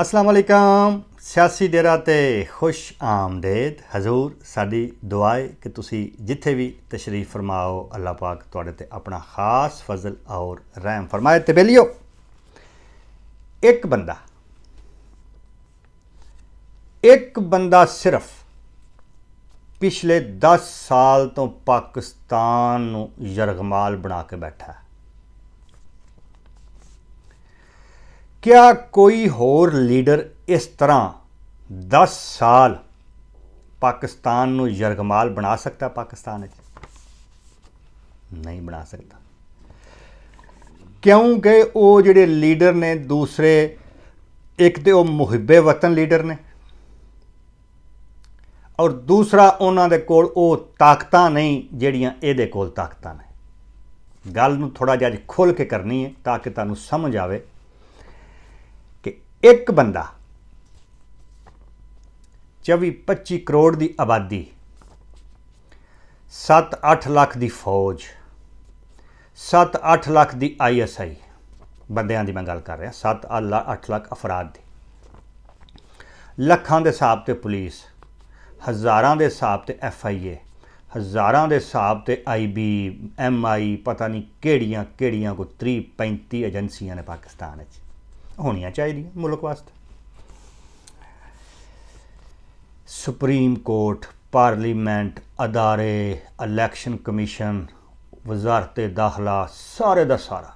ਅਸਲਾਮ ਅਲੈਕਮ ਸਿਆਸੀ ਡੇਰਾ ਤੇ ਖੁਸ਼ ਆਮਦੇਦ ਹਜ਼ੂਰ ਸਾਡੀ ਦੁਆਏ ਕਿ ਤੁਸੀਂ ਜਿੱਥੇ ਵੀ ਤਸ਼ਰੀਫ ਫਰਮਾਓ ਅੱਲਾਹ ਪਾਕ ਤੁਹਾਡੇ ਤੇ ਆਪਣਾ ਖਾਸ ਫਜ਼ਲ ਔਰ ਰਹਿਮ ਫਰਮਾਏ ਤੇ ਬੇਲਿਓ ਇੱਕ ਬੰਦਾ ਇੱਕ ਬੰਦਾ ਸਿਰਫ ਪਿਛਲੇ 10 ਸਾਲ ਤੋਂ ਪਾਕਿਸਤਾਨ ਨੂੰ ਯਰਗਮਾਲ ਬਣਾ ਕੇ ਬੈਠਾ ਹੈ ਕਿਆ ਕੋਈ ਹੋਰ ਲੀਡਰ ਇਸ ਤਰ੍ਹਾਂ 10 ਸਾਲ ਪਾਕਿਸਤਾਨ ਨੂੰ ਯਰਗਮਾਲ ਬਣਾ ਸਕਦਾ ਪਾਕਿਸਤਾਨ ਵਿੱਚ ਨਹੀਂ ਬਣਾ ਸਕਦਾ ਕਿਉਂਕਿ ਉਹ ਜਿਹੜੇ ਲੀਡਰ ਨੇ ਦੂਸਰੇ ਇੱਕ ਤੇ ਉਹ ਮੁਹੱਬੇ ਵਤਨ ਲੀਡਰ ਨੇ ਔਰ ਦੂਸਰਾ ਉਹਨਾਂ ਦੇ ਕੋਲ ਉਹ ਤਾਕਤਾਂ ਨਹੀਂ ਜਿਹੜੀਆਂ ਇਹਦੇ ਕੋਲ ਤਾਕਤਾਂ ਨੇ ਗੱਲ ਨੂੰ ਥੋੜਾ ਜਿਹਾ ਖੁੱਲ ਕੇ ਕਰਨੀ ਹੈ ਤਾਂ ਕਿ ਤੁਹਾਨੂੰ ਸਮਝ ਆਵੇ ਇੱਕ ਬੰਦਾ 24-25 ਕਰੋੜ ਦੀ ਆਬਾਦੀ 7-8 ਲੱਖ ਦੀ ਫੌਜ 7-8 ਲੱਖ ਦੀ ਆਈਐਸਆਈ ਬੰਦਿਆਂ ਦੀ ਮੈਂ ਗੱਲ ਕਰ ਰਿਹਾ 7-8 ਲੱਖ ਅਫਰਾਦ ਦੀ ਲੱਖਾਂ ਦੇ ਹਿਸਾਬ ਤੇ ਪੁਲਿਸ ਹਜ਼ਾਰਾਂ ਦੇ ਹਿਸਾਬ ਤੇ ਐਫਆਈਏ ਹਜ਼ਾਰਾਂ ਦੇ ਹਿਸਾਬ ਤੇ ਆਈਬੀ ਐਮਆਈ ਪਤਾ ਨਹੀਂ ਕਿਹੜੀਆਂ ਕਿਹੜੀਆਂ ਕੋ 30 35 ਏਜੰਸੀਆਂ ਨੇ ਪਾਕਿਸਤਾਨ ਵਿੱਚ ਹੋਣੀਆਂ ਚਾਹੀਦੀਆਂ ਮੁਲਕ ਵਾਸਤੇ ਸੁਪਰੀਮ ਕੋਰਟ ਪਾਰਲੀਮੈਂਟ ਅਦਾਰੇ ਇਲੈਕਸ਼ਨ ਕਮਿਸ਼ਨ ਵਜ਼ਾਰਤ ਦਾਖਲਾ ਸਾਰੇ ਦਾ ਸਾਰਾ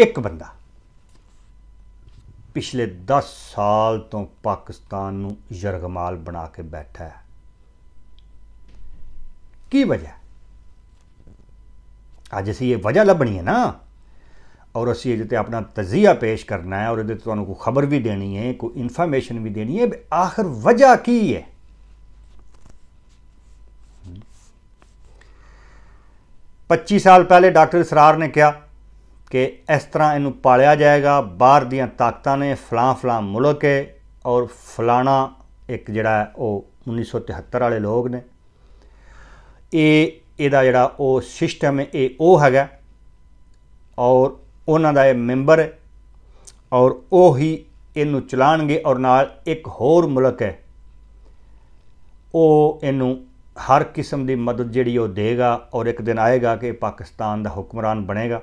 ਇੱਕ ਬੰਦਾ ਪਿਛਲੇ 10 ਸਾਲ ਤੋਂ ਪਾਕਿਸਤਾਨ ਨੂੰ ਜਰਗਮਾਲ ਬਣਾ ਕੇ ਬੈਠਾ ਹੈ ਕੀ ਵਜ੍ਹਾ ਅੱਜ ਅਸੀਂ ਇਹ ਵਜ੍ਹਾ ਲੱਭਣੀ ਹੈ ਨਾ ਔਰ ਅਸੀਂ ਇਹਦੇ ਤੇ ਆਪਣਾ ਤਜ਼ੀਆ ਪੇਸ਼ ਕਰਨਾ ਹੈ ਔਰ ਇਹਦੇ ਤੇ ਤੁਹਾਨੂੰ ਕੋਈ ਖਬਰ ਵੀ ਦੇਣੀ ਹੈ ਕੋਈ ਇਨਫੋਰਮੇਸ਼ਨ ਵੀ ਦੇਣੀ ਹੈ ਆਖਰ ਵਜ੍ਹਾ ਕੀ ਹੈ ਪੱਚੀ ਸਾਲ ਪਹਿਲੇ ਡਾਕਟਰ ਇਸਰਾਰ ਨੇ ਕਿਹਾ ਕਿ ਇਸ ਤਰ੍ਹਾਂ ਇਹਨੂੰ ਪਾਲਿਆ ਜਾਏਗਾ ਬਾਹਰ ਦੀਆਂ ਤਾਕਤਾਂ ਨੇ ਫਲਾਂ ਫਲਾਂ ਮੁਲਕ ਹੈ ਔਰ ਫਲਾਣਾ ਇੱਕ ਜਿਹੜਾ ਉਹ 1973 ਵਾਲੇ ਲੋਕ ਨੇ ਇਹ ਇਹਦਾ ਜਿਹੜਾ ਉਹ ਸਿਸਟਮ ਹੈ ਇਹ ਉਹ ਹੈਗਾ ਔਰ ਉਹਨਾਂ ਦਾ ਇਹ ਮੈਂਬਰ ਹੈ ਔਰ ਉਹ ਹੀ ਇਹਨੂੰ ਚਲਾਣਗੇ ਔਰ ਨਾਲ ਇੱਕ ਹੋਰ ਮੁਲਕ ਹੈ ਉਹ ਇਹਨੂੰ ਹਰ ਕਿਸਮ ਦੀ ਮਦਦ ਜਿਹੜੀ ਉਹ ਦੇਗਾ ਔਰ ਇੱਕ ਦਿਨ ਆਏਗਾ ਕਿ ਪਾਕਿਸਤਾਨ ਦਾ ਹੁਕਮਰਾਨ ਬਣੇਗਾ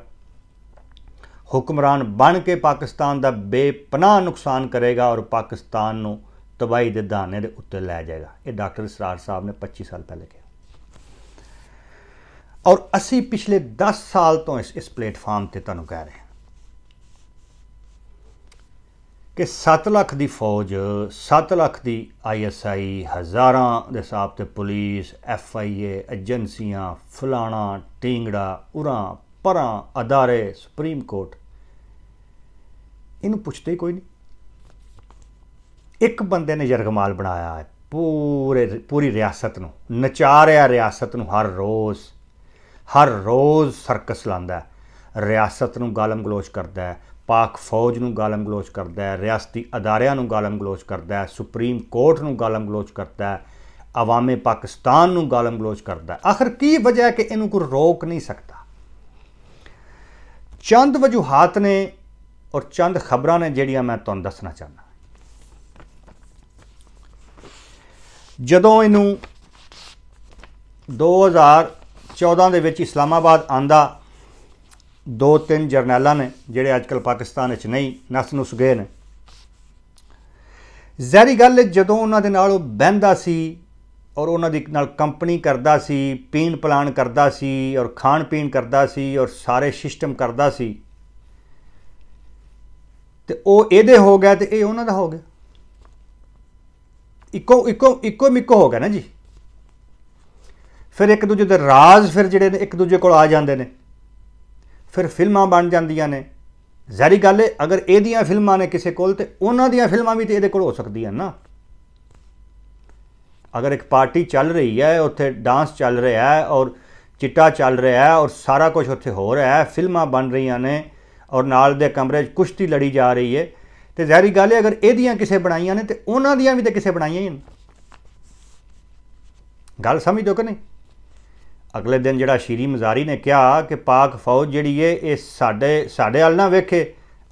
ਹੁਕਮਰਾਨ ਬਣ ਕੇ ਪਾਕਿਸਤਾਨ ਦਾ ਬੇਪਨਾਹ ਨੁਕਸਾਨ ਕਰੇਗਾ ਔਰ ਪਾਕਿਸਤਾਨ ਨੂੰ ਤਬਾਹੀ ਦੇ ਦਾਣੇ ਦੇ ਉੱਤੇ ਲੈ ਜਾਏਗਾ ਇਹ ਡਾਕਟਰ ਇਸਰਾਰ ਸਾਹਿਬ ਨੇ 25 ਸਾਲ ਪਹਿਲੇ ਕਿਹਾ ਔਰ ਅਸੀਂ ਪਿਛਲੇ 10 ਸਾਲ ਤੋਂ ਇਸ ਇਸ ਪਲੇਟਫਾਰਮ ਤੇ ਤੁਹਾਨੂੰ ਕਹਿ ਰਹੇ ਹਾਂ ਕਿ 7 ਲੱਖ ਦੀ ਫੌਜ 7 ਲੱਖ ਦੀ ਆਈਐਸਆਈ ਹਜ਼ਾਰਾਂ ਦੇ ਹਿਸਾਬ ਤੇ ਪੁਲਿਸ ਐਫਆਈਏ ਏਜੰਸੀਆਂ ਫਲਾਣਾ ਟਿੰਗੜਾ ਉਰਾ ਪਰਾਂ ਅਦਾਰੇ ਸੁਪਰੀਮ ਕੋਰਟ ਇਹਨੂੰ ਪੁੱਛਦੇ ਹੀ ਕੋਈ ਨਹੀਂ ਇੱਕ ਬੰਦੇ ਨੇ ਜਰਗਮਾਲ ਬਣਾਇਆ ਹੈ ਪੂਰੇ ਪੂਰੀ ਰਿਆਸਤ ਨੂੰ ਨਚਾ ਰਿਹਾ ਰਿਆਸਤ ਨੂੰ ਹਰ ਰੋਜ਼ ਹਰ ਰੋਜ਼ ਸਰਕਸ ਲਾਂਦਾ ਰਿਆਸਤ ਨੂੰ ਗਾਲਮ ਗਲੋਚ ਕਰਦਾ ਹੈ ਪਾਕ ਫੌਜ ਨੂੰ ਗਾਲਮ ਗਲੋਚ ਕਰਦਾ ਹੈ ਰਿਆਸਤੀ ਅਦਾਰਿਆਂ ਨੂੰ ਗਾਲਮ ਗਲੋਚ ਕਰਦਾ ਹੈ ਸੁਪਰੀਮ ਕੋਰਟ ਨੂੰ ਗਾਲਮ ਗਲੋਚ ਕਰਦਾ ਹੈ ਆਵਾਮੇ ਪਾਕਿਸਤਾਨ ਨੂੰ ਗਾਲਮ ਗਲੋਚ ਕਰਦਾ ਆਖਰ ਕੀ ਵਜ੍ਹਾ ਹੈ ਕਿ ਇਹਨੂੰ ਕੋਈ ਰੋਕ ਨਹੀਂ ਸਕਦਾ ਚੰਦ ਵਜੂਹਾਤ ਨੇ ਔਰ ਚੰਦ ਖਬਰਾਂ ਨੇ ਜਿਹੜੀਆਂ ਮੈਂ ਤੁਹਾਨੂੰ ਦੱਸਣਾ ਚਾਹੁੰਦਾ ਜਦੋਂ ਇਹਨੂੰ 2000 14 ਦੇ ਵਿੱਚ ਇਸਲਾਮਾਬਾਦ ਆਂਦਾ ਦੋ ਤਿੰਨ ਜਰਨੈਲਾਂ ਨੇ ਜਿਹੜੇ ਅੱਜਕੱਲ ਪਾਕਿਸਤਾਨ ਵਿੱਚ ਨਹੀਂ ਨਸ ਨੂੰ ਗਏ ਨੇ ਜ਼ਹਿਰੀ ਗੱਲ ਜਦੋਂ ਉਹਨਾਂ ਦੇ ਨਾਲ ਉਹ ਬਹਿੰਦਾ ਸੀ ਔਰ ਉਹਨਾਂ ਦੀ ਨਾਲ ਕੰਪਨੀ ਕਰਦਾ ਸੀ ਪੀਣ ਪਲਾਨ ਕਰਦਾ ਸੀ ਔਰ ਖਾਣ ਪੀਣ ਕਰਦਾ ਸੀ ਔਰ ਸਾਰੇ ਸਿਸਟਮ ਕਰਦਾ ਸੀ ਤੇ ਉਹ ਇਹਦੇ ਹੋ ਗਿਆ ਤੇ ਇਹ ਉਹਨਾਂ ਦਾ ਹੋ ਗਿਆ ਇੱਕੋ ਇੱਕੋ ਇੱਕੋ ਮਿੱਕੋ ਹੋ ਗਿਆ ਨਾ ਜੀ ਫਿਰ ਇੱਕ ਦੂਜੇ ਦੇ ਰਾਜ਼ ਫਿਰ ਜਿਹੜੇ ਨੇ ਇੱਕ ਦੂਜੇ ਕੋਲ ਆ ਜਾਂਦੇ ਨੇ ਫਿਰ ਫਿਲਮਾਂ ਬਣ ਜਾਂਦੀਆਂ ਨੇ ਜ਼ਾਰੀ ਗੱਲ ਹੈ ਅਗਰ ਇਹਦੀਆਂ ਫਿਲਮਾਂ ਨੇ ਕਿਸੇ ਕੋਲ ਤੇ ਉਹਨਾਂ ਦੀਆਂ ਫਿਲਮਾਂ ਵੀ ਤੇ ਇਹਦੇ ਕੋਲ ਹੋ ਸਕਦੀਆਂ ਨਾ ਅਗਰ ਇੱਕ ਪਾਰਟੀ ਚੱਲ ਰਹੀ ਹੈ ਉੱਥੇ ਡਾਂਸ ਚੱਲ ਰਿਹਾ ਹੈ ਔਰ ਚਿੱਟਾ ਚੱਲ ਰਿਹਾ ਹੈ ਔਰ ਸਾਰਾ ਕੁਝ ਉੱਥੇ ਹੋ ਰਿਹਾ ਹੈ ਫਿਲਮਾਂ ਬਣ ਰਹੀਆਂ ਨੇ ਔਰ ਨਾਲ ਦੇ ਕਮਰੇ 'ਚ ਕੁਸ਼ਤੀ ਲੜੀ ਜਾ ਰਹੀ ਹੈ ਤੇ ਜ਼ਾਰੀ ਗੱਲ ਹੈ ਅਗਰ ਇਹਦੀਆਂ ਕਿਸੇ ਬਣਾਈਆਂ ਨੇ ਤੇ ਉਹਨਾਂ ਦੀਆਂ ਵੀ ਤੇ ਕਿਸੇ ਬਣਾਈਆਂ ਹੀ ਨੇ ਗੱਲ ਸਮਝਦੇ ਕਿ ਨਹੀਂ ਅਗਲੇ ਦਿਨ ਜਿਹੜਾ ਸ਼ੀਰੀ ਮਜ਼ਾਰੀ ਨੇ ਕਿਹਾ ਕਿ ਪਾਕ ਫੌਜ ਜਿਹੜੀ ਏ ਇਹ ਸਾਡੇ ਸਾਡੇ ਹਾਲ ਨਾ ਵੇਖੇ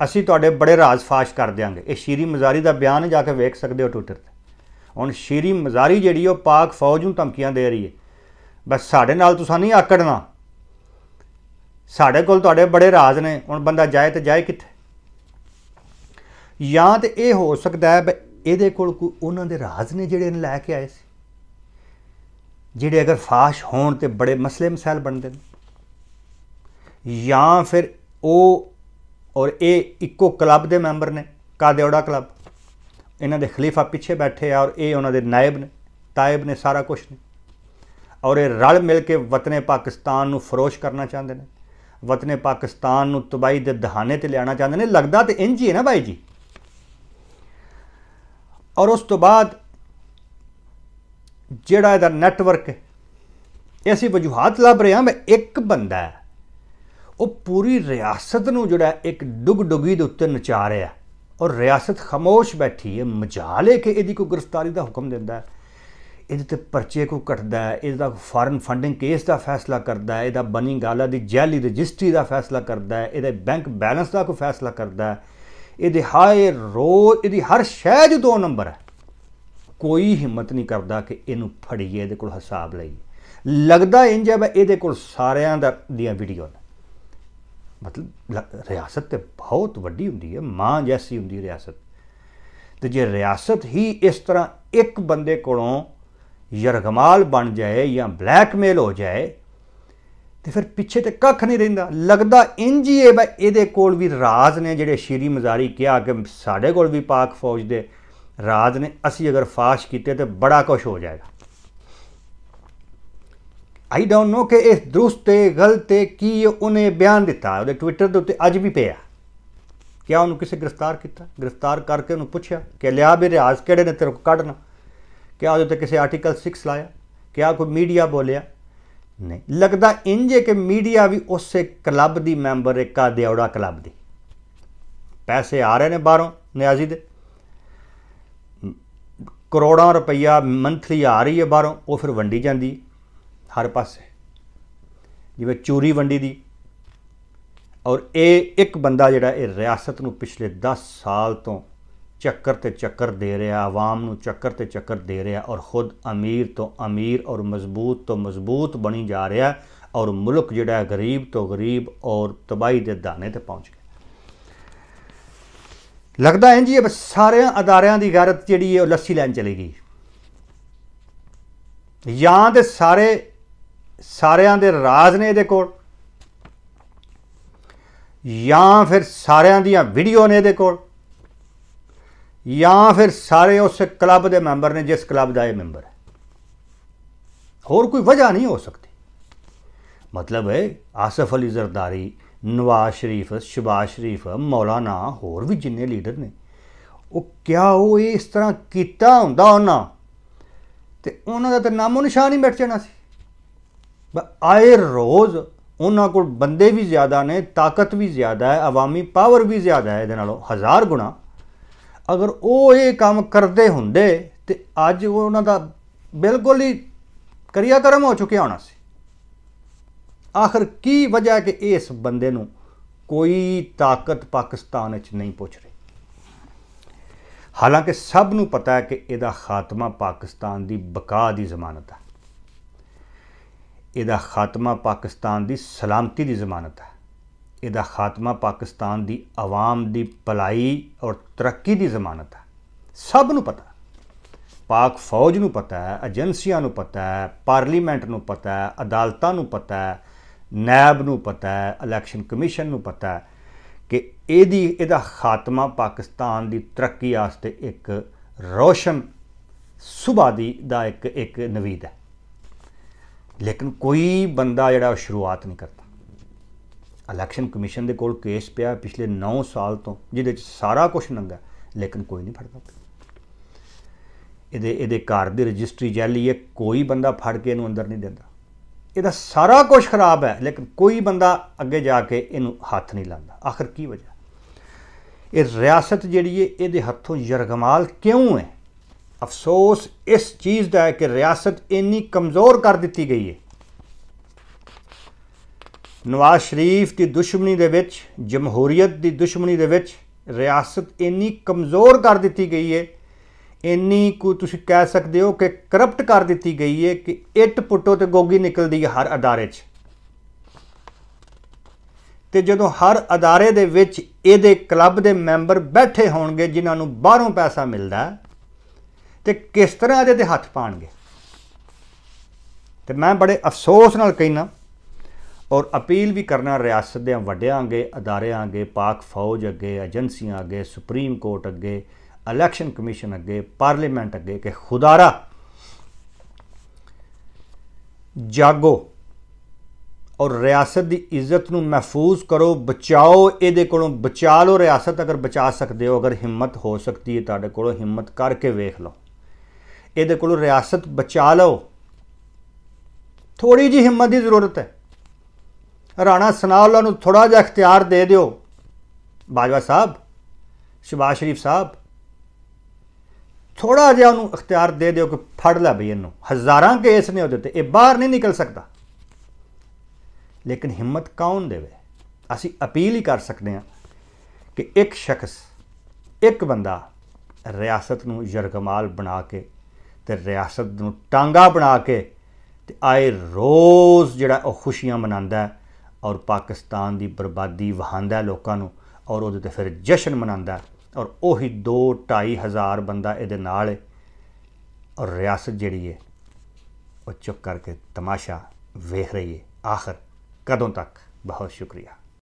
ਅਸੀਂ ਤੁਹਾਡੇ ਬੜੇ ਰਾਜ਼ ਫਾਸ਼ ਕਰ ਦਿਆਂਗੇ ਇਹ ਸ਼ੀਰੀ ਮਜ਼ਾਰੀ ਦਾ ਬਿਆਨ ਜਾ ਕੇ ਵੇਖ ਸਕਦੇ ਹੋ ਟਵਿੱਟਰ ਤੇ ਹੁਣ ਸ਼ੀਰੀ ਮਜ਼ਾਰੀ ਜਿਹੜੀ ਉਹ ਪਾਕ ਫੌਜ ਨੂੰ ਧਮਕੀਆਂ ਦੇ ਰਹੀ ਏ ਬਸ ਸਾਡੇ ਨਾਲ ਤੁਸੀਂ ਨਹੀਂ ਆਕੜਨਾ ਸਾਡੇ ਕੋਲ ਤੁਹਾਡੇ ਬੜੇ ਰਾਜ਼ ਨੇ ਹੁਣ ਬੰਦਾ ਜਾਏ ਤੇ ਜਾਏ ਕਿੱਥੇ ਜਾਂ ਤੇ ਇਹ ਹੋ ਸਕਦਾ ਹੈ ਇਹਦੇ ਕੋਲ ਕੋਈ ਉਹਨਾਂ ਦੇ ਰਾਜ਼ ਨੇ ਜਿਹੜੇ ਇਹਨ ਲੈ ਕੇ ਆਏ ਸੀ ਜਿਹੜੇ ਅਗਰ ਫਾਸ਼ ਹੋਣ ਤੇ ਬੜੇ ਮਸਲੇ ਮਸਾਇਲ ਬਣਦੇ ਨੇ ਜਾਂ ਫਿਰ ਉਹ ਔਰ ਇਹ ਇੱਕੋ ਕਲੱਬ ਦੇ ਮੈਂਬਰ ਨੇ ਕਾਦੇਉੜਾ ਕਲੱਬ ਇਹਨਾਂ ਦੇ ਖਲੀਫਾ ਪਿੱਛੇ ਬੈਠੇ ਆ ਔਰ ਇਹ ਉਹਨਾਂ ਦੇ ਨਾਇਬ ਨੇ ਤਾਇਬ ਨੇ ਸਾਰਾ ਕੁਝ ਨੇ ਔਰ ਇਹ ਰਲ ਮਿਲ ਕੇ ਵਤਨੇ ਪਾਕਿਸਤਾਨ ਨੂੰ ਫਰੋਸ਼ ਕਰਨਾ ਚਾਹੁੰਦੇ ਨੇ ਵਤਨੇ ਪਾਕਿਸਤਾਨ ਨੂੰ ਤਬਾਈ ਦੇ ਦਹਾਨੇ ਤੇ ਲਿਆਣਾ ਚਾਹੁੰਦੇ ਨੇ ਲੱਗਦਾ ਤੇ ਇੰਜ ਹੀ ਹੈ ਨਾ ਭਾਈ ਜੀ ਔਰ ਉਸ ਤੋਂ ਬਾਅਦ ਜਿਹੜਾ ਇਹਦਾ ਨੈਟਵਰਕ ਹੈ ਇਹ ਅਸੀਂ ਵਜੂਹਾਤ ਲੱਭ ਰਹੇ ਹਾਂ ਮੈਂ ਇੱਕ ਬੰਦਾ ਹੈ ਉਹ ਪੂਰੀ ਰਿਆਸਤ ਨੂੰ ਜਿਹੜਾ ਇੱਕ ਡੁਗ ਡੁਗੀ ਦੇ ਉੱਤੇ ਨਚਾ ਰਿਹਾ ਔਰ ਰਿਆਸਤ ਖਮੋਸ਼ ਬੈਠੀ ਹੈ ਮਜਾ ਲੈ ਕੇ ਇਹਦੀ ਕੋਈ ਗ੍ਰਿਫਤਾਰੀ ਦਾ ਹੁਕਮ ਦਿੰਦਾ ਹੈ ਇਹਦੇ ਤੇ ਪਰਚੇ ਕੋ ਕੱਟਦਾ ਹੈ ਇਹਦਾ ਫਾਰਨ ਫੰਡਿੰਗ ਕੇਸ ਦਾ ਫੈਸਲਾ ਕਰਦਾ ਹੈ ਇਹਦਾ ਬਨੀ ਗਾਲਾ ਦੀ ਜੈਲੀ ਰਜਿਸਟਰੀ ਦਾ ਫੈਸਲਾ ਕਰਦਾ ਹੈ ਇਹਦੇ ਬੈਂਕ ਬੈਲੈਂਸ ਦਾ ਕੋ ਫੈਸਲਾ ਕਰਦਾ ਹੈ ਇਹਦੇ ਹਾਏ ਰੋਜ਼ ਇਹਦੀ ਹਰ ਸ਼ੈ ਜੋ ਦੋ ਨੰਬਰ ਹੈ ਕੋਈ ਹਿੰਮਤ ਨਹੀਂ ਕਰਦਾ ਕਿ ਇਹਨੂੰ ਫੜੀਏ ਇਹਦੇ ਕੋਲ ਹਿਸਾਬ ਲਈ ਲੱਗਦਾ ਇੰਜ ਹੈ ਇਹਦੇ ਕੋਲ ਸਾਰਿਆਂ ਦਾ ਦੀਆਂ ਵੀਡੀਓ ਨੇ ਮਤਲਬ ਰਿਆਸਤ ਤੇ ਬਹੁਤ ਵੱਡੀ ਹੁੰਦੀ ਹੈ ਮਾਂ ਜੈਸੀ ਹੁੰਦੀ ਰਿਆਸਤ ਤੇ ਜੇ ਰਿਆਸਤ ਹੀ ਇਸ ਤਰ੍ਹਾਂ ਇੱਕ ਬੰਦੇ ਕੋਲੋਂ ਯਰਗਮਾਲ ਬਣ ਜਾਏ ਜਾਂ ਬਲੈਕਮੇਲ ਹੋ ਜਾਏ ਤੇ ਫਿਰ ਪਿੱਛੇ ਤੇ ਕੱਖ ਨਹੀਂ ਰਹਿੰਦਾ ਲੱਗਦਾ ਇੰਜ ਹੀ ਹੈ ਇਹਦੇ ਕੋਲ ਵੀ ਰਾਜ਼ ਨੇ ਜਿਹੜੇ ਸ਼ੀਰੀ ਮਜ਼ਾਰੀ ਕਿਹਾ ਕਿ ਸਾਡੇ ਕੋਲ ਵੀ ਪਾਕ ਫੌਜ ਦੇ ਰਾਜ ਨੇ ਅਸੀਂ ਅਗਰ ਫਾਸ਼ ਕੀਤੇ ਤੇ ਬੜਾ ਕੁਝ ਹੋ ਜਾਏਗਾ ਆਈ ਡੋਨਟ ਨੋ ਕਿ ਇਸ ਦਰੁਸਤ ਤੇ ਗਲਤ ਤੇ ਕੀ ਉਹਨੇ ਬਿਆਨ ਦਿੱਤਾ ਉਹਦੇ ਟਵਿੱਟਰ ਦੇ ਉੱਤੇ ਅੱਜ ਵੀ ਪਿਆ ਕਿਆ ਉਹਨੂੰ ਕਿਸੇ ਗ੍ਰਿਫਤਾਰ ਕੀਤਾ ਗ੍ਰਿਫਤਾਰ ਕਰਕੇ ਉਹਨੂੰ ਪੁੱਛਿਆ ਕਿ ਲਿਆ ਵੀ ਰਿਆਜ਼ ਕਿਹੜੇ ਨੇ ਤੇਰੇ ਕੋ ਕੱਢਣਾ ਕਿਆ ਉਹਦੇ ਤੇ ਕਿਸੇ ਆਰਟੀਕਲ 6 ਲਾਇਆ ਕਿਆ ਕੋਈ ਮੀਡੀਆ ਬੋਲਿਆ ਨਹੀਂ ਲੱਗਦਾ ਇੰਜ ਕਿ ਮੀਡੀਆ ਵੀ ਉਸੇ ਕਲੱਬ ਦੀ ਮੈਂਬਰ ਇੱਕਾ ਕਾ ਦਿਉੜਾ ਕਲੱਬ ਦੀ ਪੈਸੇ ਆ ਰਹੇ ਨੇ ਬਾਹਰੋਂ ਨਿਆਜ਼ੀ ਦੇ ਕਰੋੜਾਂ ਰੁਪਈਆ ਮੰਥਲੀ ਆ ਰਹੀ ਹੈ ਬਾਹਰੋਂ ਉਹ ਫਿਰ ਵੰਡੀ ਜਾਂਦੀ ਹਰ ਪਾਸੇ ਜਿਵੇਂ ਚੋਰੀ ਵੰਡੀ ਦੀ ਔਰ ਇਹ ਇੱਕ ਬੰਦਾ ਜਿਹੜਾ ਇਹ ਰਿਆਸਤ ਨੂੰ ਪਿਛਲੇ 10 ਸਾਲ ਤੋਂ ਚੱਕਰ ਤੇ ਚੱਕਰ ਦੇ ਰਿਹਾ ਆਵਾਮ ਨੂੰ ਚੱਕਰ ਤੇ ਚੱਕਰ ਦੇ ਰਿਹਾ ਔਰ ਖੁਦ ਅਮੀਰ ਤੋਂ ਅਮੀਰ ਔਰ ਮਜ਼ਬੂਤ ਤੋਂ ਮਜ਼ਬੂਤ ਬਣੀ ਜਾ ਰਿਹਾ ਔਰ ਮੁਲਕ ਜਿਹੜਾ ਗਰੀਬ ਤੋਂ ਗਰੀਬ ਔਰ ਤਬਾਈ ਦੇ ਦਾਣੇ ਤੇ ਪਹੁੰਚ ਗਿਆ ਲੱਗਦਾ ਹੈ ਜੀ ਇਹ ਸਾਰਿਆਂ ਅਦਾਰਿਆਂ ਦੀ ਗੈਰਤ ਜਿਹੜੀ ਹੈ ਉਹ ਲੱਸੀ ਲੈਣ ਚਲੇ ਗਈ ਜਾਂ ਤੇ ਸਾਰੇ ਸਾਰਿਆਂ ਦੇ ਰਾਜ਼ ਨੇ ਇਹਦੇ ਕੋਲ ਜਾਂ ਫਿਰ ਸਾਰਿਆਂ ਦੀਆਂ ਵੀਡੀਓ ਨੇ ਇਹਦੇ ਕੋਲ ਜਾਂ ਫਿਰ ਸਾਰੇ ਉਸ ਕਲੱਬ ਦੇ ਮੈਂਬਰ ਨੇ ਜਿਸ ਕਲੱਬ ਦਾ ਇਹ ਮੈਂਬਰ ਹੈ ਹੋਰ ਕੋਈ ਵਜ੍ਹਾ ਨਹੀਂ ਹੋ ਸਕਦੀ ਮਤਲਬ ਹੈ ਆਸਫ ਅਲੀ ਜ਼ਰਦਾਰੀ ਨਵਾਜ਼ ਸ਼ਰੀਫ ਸ਼ਬਾਸ਼ ਸ਼ਰੀਫ ਮੌਲਾਨਾ ਹੋਰ ਵੀ ਜਿੰਨੇ ਲੀਡਰ ਨੇ ਉਹ ਕਿਹਾ ਉਹ ਇਸ ਤਰ੍ਹਾਂ ਕੀਤਾ ਹੁੰਦਾ ਉਹਨਾਂ ਤੇ ਉਹਨਾਂ ਦਾ ਤਾਂ ਨਾਮੋ ਨਿਸ਼ਾਨ ਹੀ ਮਿਟ ਜਾਣਾ ਸੀ ਆਏ ਰੋਜ਼ ਉਹਨਾਂ ਕੋਲ ਬੰਦੇ ਵੀ ਜ਼ਿਆਦਾ ਨੇ ਤਾਕਤ ਵੀ ਜ਼ਿਆਦਾ ਹੈ ਆਵਾਮੀ ਪਾਵਰ ਵੀ ਜ਼ਿਆਦਾ ਹੈ ਇਹਦੇ ਨਾਲੋਂ ਹਜ਼ਾਰ ਗੁਣਾ ਅਗਰ ਉਹ ਇਹ ਕੰਮ ਕਰਦੇ ਹੁੰਦੇ ਤੇ ਅੱਜ ਉਹਨਾਂ ਦਾ ਬਿਲਕੁਲ ਹੀ ਕਰਿਆ ਕਰਮ ਹੋ ਚੁੱਕਿਆ ਹੋਣਾ ਸੀ ਆਖਰ ਕੀ ਵਜ੍ਹਾ ਕਿ ਇਸ ਬੰਦੇ ਨੂੰ ਕੋਈ ਤਾਕਤ ਪਾਕਿਸਤਾਨ ਵਿੱਚ ਨਹੀਂ ਪੁੱਛ ਰਹੀ ਹਾਲਾਂਕਿ ਸਭ ਨੂੰ ਪਤਾ ਹੈ ਕਿ ਇਹਦਾ ਖਾਤਮਾ ਪਾਕਿਸਤਾਨ ਦੀ ਬਕਾ ਦੀ ਜ਼ਮਾਨਤ ਹੈ ਇਹਦਾ ਖਾਤਮਾ ਪਾਕਿਸਤਾਨ ਦੀ ਸਲਾਮਤੀ ਦੀ ਜ਼ਮਾਨਤ ਹੈ ਇਹਦਾ ਖਾਤਮਾ ਪਾਕਿਸਤਾਨ ਦੀ ਆਵਾਮ ਦੀ ਭਲਾਈ ਔਰ ਤਰੱਕੀ ਦੀ ਜ਼ਮਾਨਤ ਹੈ ਸਭ ਨੂੰ ਪਤਾ ਪਾਕ ਫੌਜ ਨੂੰ ਪਤਾ ਹੈ ਏਜੰਸੀਆਂ ਨੂੰ ਪਤਾ ਹੈ ਪਾਰਲੀਮੈਂਟ ਨੂੰ ਪਤਾ ਹੈ ਅਦਾਲਤਾਂ ਨੂੰ ਪਤਾ ਹੈ ਨੈਬ ਨੂੰ ਪਤਾ ਹੈ ਇਲੈਕਸ਼ਨ ਕਮਿਸ਼ਨ ਨੂੰ ਪਤਾ ਹੈ ਕਿ ਇਹਦੀ ਇਹਦਾ ਖਾਤਮਾ ਪਾਕਿਸਤਾਨ ਦੀ ਤਰੱਕੀ ਵਾਸਤੇ ਇੱਕ ਰੋਸ਼ਨ ਸੁਬਾ ਦੀ ਦਾ ਇੱਕ ਇੱਕ ਨਵੀਦ ਹੈ ਲੇਕਿਨ ਕੋਈ ਬੰਦਾ ਜਿਹੜਾ ਸ਼ੁਰੂਆਤ ਨਹੀਂ ਕਰਦਾ ਇਲੈਕਸ਼ਨ ਕਮਿਸ਼ਨ ਦੇ ਕੋਲ ਕੇਸ ਪਿਆ ਪਿਛਲੇ 9 ਸਾਲ ਤੋਂ ਜਿਹਦੇ ਵਿੱਚ ਸਾਰਾ ਕੁਝ ਨੰਗਾ ਲੇਕਿਨ ਕੋਈ ਨਹੀਂ ਫੜਦਾ ਇਹਦੇ ਇਹਦੇ ਘਰ ਦੀ ਰਜਿਸਟਰੀ ਜੈਲੀ ਹੈ ਕੋਈ ਬੰਦਾ ਫੜ ਕੇ ਇਹਨੂੰ ਅੰਦਰ ਨਹੀਂ ਦਿੰਦਾ ਇਹਦਾ ਸਾਰਾ ਕੁਝ ਖਰਾਬ ਹੈ ਲੇਕਿਨ ਕੋਈ ਬੰਦਾ ਅੱਗੇ ਜਾ ਕੇ ਇਹਨੂੰ ਹੱਥ ਨਹੀਂ ਲਾਉਂਦਾ ਆਖਰ ਕੀ ਵਜ੍ਹਾ ਇਹ ਰਿਆਸਤ ਜਿਹੜੀ ਏ ਇਹਦੇ ਹੱਥੋਂ ਯਰਗਮਾਲ ਕਿਉਂ ਹੈ ਅਫਸੋਸ ਇਸ ਚੀਜ਼ ਦਾ ਹੈ ਕਿ ਰਿਆਸਤ ਇੰਨੀ ਕਮਜ਼ੋਰ ਕਰ ਦਿੱਤੀ ਗਈ ਹੈ ਨਵਾਜ਼ ਸ਼ਰੀਫ ਦੀ ਦੁਸ਼ਮਣੀ ਦੇ ਵਿੱਚ ਜਮਹੂਰੀਅਤ ਦੀ ਦੁਸ਼ਮਣੀ ਦੇ ਵਿੱਚ ਰਿਆਸਤ ਇੰਨੀ ਕਮਜ਼ੋਰ ਕਰ ਦਿੱਤੀ ਗਈ ਹੈ ਇੰਨੀ ਕੁ ਤੁਸੀਂ ਕਹਿ ਸਕਦੇ ਹੋ ਕਿ ਕਰਪਟ ਕਰ ਦਿੱਤੀ ਗਈ ਹੈ ਕਿ ਇੱਟ ਪੁੱਟੋ ਤੇ ਗੋਗੀ ਨਿਕਲਦੀ ਹੈ ਹਰ ਅਦਾਰੇ 'ਚ ਤੇ ਜਦੋਂ ਹਰ ਅਦਾਰੇ ਦੇ ਵਿੱਚ ਇਹਦੇ ਕਲੱਬ ਦੇ ਮੈਂਬਰ ਬੈਠੇ ਹੋਣਗੇ ਜਿਨ੍ਹਾਂ ਨੂੰ ਬਾਹਰੋਂ ਪੈਸਾ ਮਿਲਦਾ ਤੇ ਕਿਸ ਤਰ੍ਹਾਂ ਇਹਦੇ ਤੇ ਹੱਥ ਪਾਣਗੇ ਤੇ ਮੈਂ ਬੜੇ ਅਫਸੋਸ ਨਾਲ ਕਹਿਣਾ ਔਰ ਅਪੀਲ ਵੀ ਕਰਨਾ ਰਿਆਸਤ ਦੇ ਵੱਡਿਆਂ ਅੱਗੇ ਅਦਾਰਿਆਂ ਅੱਗੇ ਪਾਕ ਫੌਜ ਅੱਗੇ ਏਜੰਸੀਆਂ ਅੱਗੇ ਸੁਪਰੀਮ ਕੋਰਟ ਅੱਗੇ ਇਲੈਕਸ਼ਨ ਕਮਿਸ਼ਨ ਅੱਗੇ ਪਾਰਲੀਮੈਂਟ ਅੱਗੇ ਕਿ ਖੁਦਾਰਾ ਜਾਗੋ ਔਰ ਰਿਆਸਤ ਦੀ ਇੱਜ਼ਤ ਨੂੰ ਮਹਿਫੂਜ਼ ਕਰੋ ਬਚਾਓ ਇਹਦੇ ਕੋਲੋਂ ਬਚਾ ਲਓ ਰਿਆਸਤ ਅਗਰ ਬਚਾ ਸਕਦੇ ਹੋ ਅਗਰ ਹਿੰਮਤ ਹੋ ਸਕਦੀ ਹੈ ਤੁਹਾਡੇ ਕੋਲੋਂ ਹਿੰਮਤ ਕਰਕੇ ਵੇਖ ਲਓ ਇਹਦੇ ਕੋਲੋਂ ਰਿਆਸਤ ਬਚਾ ਲਓ ਥੋੜੀ ਜੀ ਹਿੰਮਤ ਦੀ ਜ਼ਰੂਰਤ ਹੈ ਰਾਣਾ ਸਨਾਉਲਾ ਨੂੰ ਥੋੜਾ ਜਿਹਾ ਇਖਤਿਆਰ ਦੇ ਦਿਓ ਬਾਜਵਾ ਸਾਹਿਬ ਸ਼ਿਵਾ ਸ਼ਰੀਫ ਸਾਹਿਬ ਥੋੜਾ ਜਿਹਾ ਉਹਨੂੰ ਇਖਤਿਆਰ ਦੇ ਦਿਓ ਕਿ ਫੜ ਲੈ ਬਈ ਇਹਨੂੰ ਹਜ਼ਾਰਾਂ ਕੇਸ ਨੇ ਉਹਦੇ ਤੇ ਇਹ ਬਾਹਰ ਨਹੀਂ ਨਿਕਲ ਸਕਦਾ ਲੇਕਿਨ ਹਿੰਮਤ ਕੌਣ ਦੇਵੇ ਅਸੀਂ ਅਪੀਲ ਹੀ ਕਰ ਸਕਦੇ ਹਾਂ ਕਿ ਇੱਕ ਸ਼ਖਸ ਇੱਕ ਬੰਦਾ ਰਿਆਸਤ ਨੂੰ ਜਰਗਮਾਲ ਬਣਾ ਕੇ ਤੇ ਰਿਆਸਤ ਨੂੰ ਟਾਂਗਾ ਬਣਾ ਕੇ ਤੇ ਆਏ ਰੋਜ਼ ਜਿਹੜਾ ਉਹ ਖੁਸ਼ੀਆਂ ਮਨਾਉਂਦਾ ਹੈ ਔਰ ਪਾਕਿਸਤਾਨ ਦੀ ਬਰਬਾਦੀ ਵਹਾਂਦਾ ਲੋਕਾਂ ਨੂੰ ਔਰ ਉਹਦੇ ਤੇ ਫਿਰ ਜਸ਼ਨ ਮਨਾਉਂਦਾ ਔਰ ਉਹੀ 2 2.5 ਹਜ਼ਾਰ ਬੰਦਾ ਇਹਦੇ ਨਾਲ ਹੈ ਔਰ ਰਿਆਸਤ ਜਿਹੜੀ ਹੈ ਉਹ ਚੁੱਕ ਕਰਕੇ ਤਮਾਸ਼ਾ ਵੇਖ ਰਹੀ ਹੈ ਆਖਰ ਕਦੋਂ ਤੱਕ ਬਹੁਤ ਸ਼ੁਕਰੀਆ